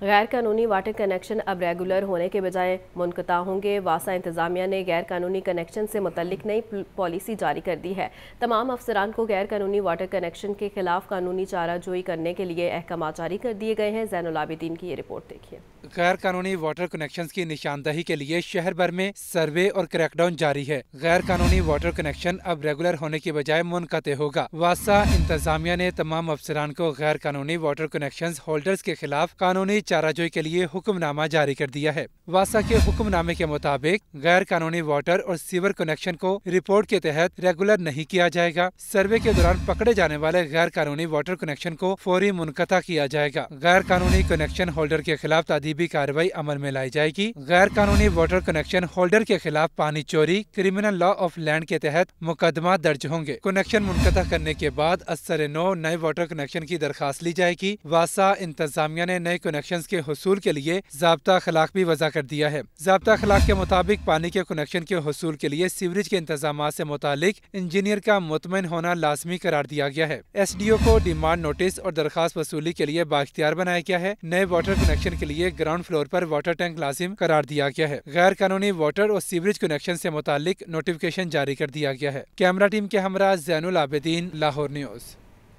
गैर कानूनी water connection अब रेगुलर होने के बजाय मुनकता होंगे वासा इंतजामिया ने गैर कानूनी कनेक्शन से मतलब नई पॉलिसी जारी कर दी है तमाम अफसरान को गैर कानूनी वाटर कनेक्शन के खिलाफ कानूनी चाराजोई करने के लिए अहकाम जारी कर दिए गए हैं जैन की ये रिपोर्ट देखिए गैर कानूनी वाटर कनेक्शन की निशानदही के लिए शहर भर में सर्वे और क्रैकडाउन जारी है गैर कानूनी वाटर कनेक्शन अब रेगुलर होने की बजाय मुनकते होगा वासा इंतजामिया ने तमाम अफसरान को गैर कानूनी वाटर कनेक्शन होल्डर्स के खिलाफ कानूनी चाराजोई के लिए हुक्मनामा जारी कर दिया है वासा के हुक्मनामे के मुताबिक गैर कानूनी वाटर और सीवर कनेक्शन को रिपोर्ट के तहत रेगुलर नहीं किया जाएगा सर्वे के दौरान पकड़े जाने वाले गैर कानूनी वाटर कनेक्शन को फौरी मुनकता किया जाएगा गैर कानूनी कनेक्शन होल्डर के खिलाफ तादीब भी कार्रवाई अमल में लाई जाएगी गैर कानूनी वाटर कनेक्शन होल्डर के खिलाफ पानी चोरी क्रिमिनल लॉ ऑफ लैंड के तहत मुकदमा दर्ज होंगे कनेक्शन मुनता करने के बाद असर नौ नए वाटर कनेक्शन की दरखास्त ली जाएगी वासा इंतजामिया ने नए कनेक्शन के हसूल के लिए जबता खिलाफ भी वजह कर दिया है जबता खिलाफ के मुताबिक पानी के कनेक्शन के हसूल के लिए सीवरेज के इंतजाम ऐसी मुतालिक इंजीनियर का मुतमिन होना लाजमी करार दिया गया है एस डी ओ को डिमांड नोटिस और दरखास्त वसूली के लिए बाख्तियार बनाया गया है नए वाटर कनेक्शन के लिए ग्राउंड फ्लोर पर वाटर टैंक लाजिम करार दिया गया है गैर कानूनी वाटर और सीवरेज कनेक्शन ऐसी मुतालिक नोटिफिकेशन जारी कर दिया गया है कैमरा टीम के हमरा जैनुल आबेदीन लाहौर न्यूज़